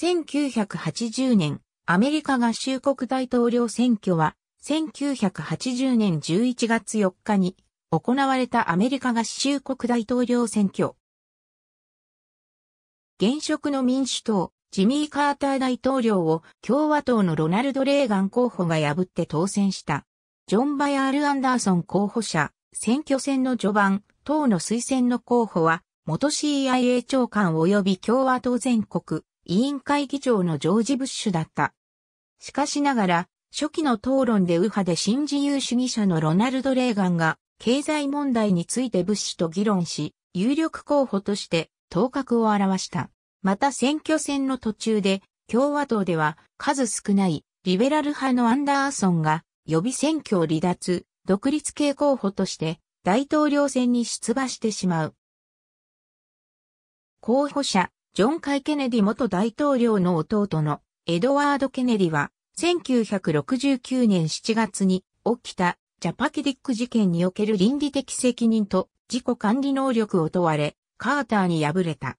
1980年、アメリカ合衆国大統領選挙は、1980年11月4日に行われたアメリカ合衆国大統領選挙。現職の民主党、ジミー・カーター大統領を共和党のロナルド・レーガン候補が破って当選した。ジョン・バヤール・アンダーソン候補者、選挙戦の序盤、党の推薦の候補は、元 CIA 長官及び共和党全国委員会議長のジョージ・ブッシュだった。しかしながら、初期の討論で右派で新自由主義者のロナルド・レーガンが、経済問題についてブッシュと議論し、有力候補として頭角を現した。また選挙戦の途中で、共和党では数少ないリベラル派のアンダーソンが予備選挙を離脱、独立系候補として大統領選に出馬してしまう。候補者ジョン・カイ・ケネディ元大統領の弟のエドワード・ケネディは、1969年7月に起きたジャパキディック事件における倫理的責任と自己管理能力を問われ、カーターに敗れた。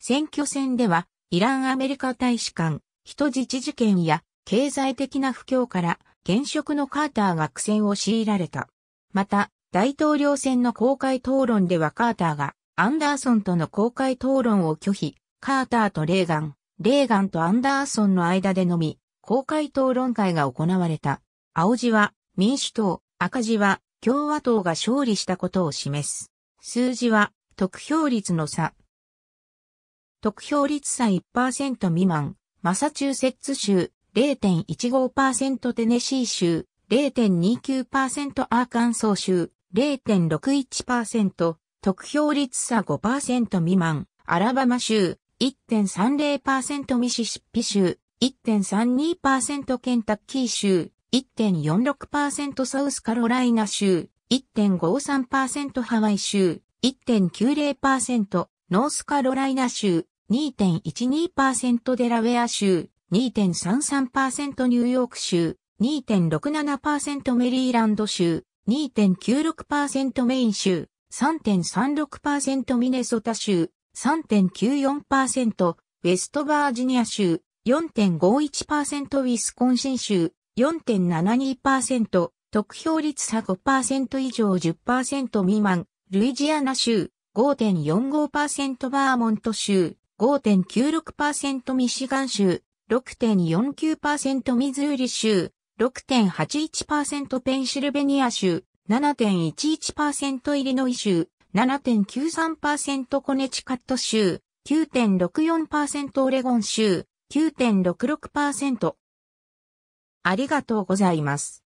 選挙戦では、イランアメリカ大使館、人質事件や経済的な不況から現職のカーターが苦戦を強いられた。また、大統領選の公開討論ではカーターがアンダーソンとの公開討論を拒否、カーターとレーガン、レーガンとアンダーソンの間でのみ、公開討論会が行われた。青字は民主党、赤字は共和党が勝利したことを示す。数字は得票率の差。得票率差1%未満、マサチューセッツ州0.15%テネシー州0.29%アーカンソー州0.61%得票率差5%未満、アラバマ州1.30%ミシシッピ州1.32%ケンタッキー州1.46%サウスカロライナ州1.53%ハワイ州1.90%ノースカロライナ州2.12%デラウェア州2.33%ニューヨーク州2.67%メリーランド州2.96%メイン州3.36%ミネソタ州、3.94%ウェストバージニア州、4.51%ウィスコンシン州、4.72%、得票率差5%以上10%未満、ルイジアナ州、5.45%バーモント州、5.96%ミシガン州、6.49%ミズーリ州、6.81%ペンシルベニア州、7.11%イリノイ州、7.93%コネチカット州、9.64%オレゴン州、9.66%。ありがとうございます。